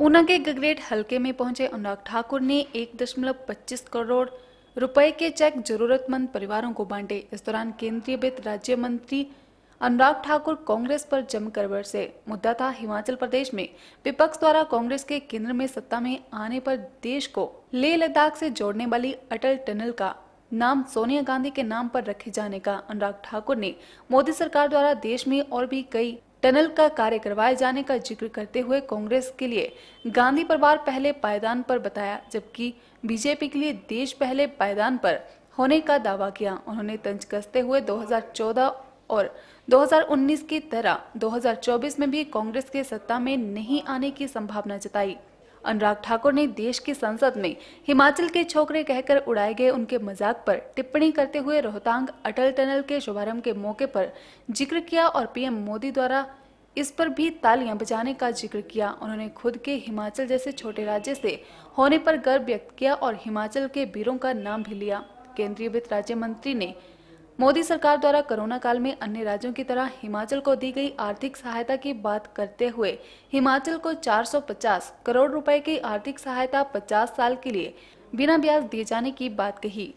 ऊना के गगरेट हलके में पहुंचे अनुराग ठाकुर ने एक दशमलव पच्चीस करोड़ रुपए के चेक जरूरतमंद परिवारों को बांटे इस दौरान केंद्रीय वित्त राज्य मंत्री अनुराग ठाकुर कांग्रेस पर जमकर बरसे मुद्दा था हिमाचल प्रदेश में विपक्ष द्वारा कांग्रेस के केंद्र में सत्ता में आने पर देश को ले लद्दाख से जोड़ने वाली अटल टनल का नाम सोनिया गांधी के नाम पर रखे जाने का अनुराग ठाकुर ने मोदी सरकार द्वारा देश में और भी कई टनल का कार्य करवाए जाने का जिक्र करते हुए कांग्रेस के लिए गांधी परिवार पहले पायदान पर बताया जबकि बीजेपी के लिए देश पहले पायदान पर होने का दावा किया उन्होंने तंज कसते हुए 2014 और 2019 की तरह 2024 में भी कांग्रेस के सत्ता में नहीं आने की संभावना जताई अनुराग ठाकुर ने देश की संसद में हिमाचल के छोकरे कहकर उड़ाए गए उनके मजाक पर टिप्पणी करते हुए रोहतांग अटल टनल के शुभारंभ के मौके पर जिक्र किया और पीएम मोदी द्वारा इस पर भी तालियां बजाने का जिक्र किया उन्होंने खुद के हिमाचल जैसे छोटे राज्य से होने पर गर्व व्यक्त किया और हिमाचल के वीरों का नाम भी लिया केंद्रीय वित्त राज्य मंत्री ने मोदी सरकार द्वारा कोरोना काल में अन्य राज्यों की तरह हिमाचल को दी गई आर्थिक सहायता की बात करते हुए हिमाचल को 450 करोड़ रुपए की आर्थिक सहायता 50 साल के लिए बिना ब्याज दिए जाने की बात कही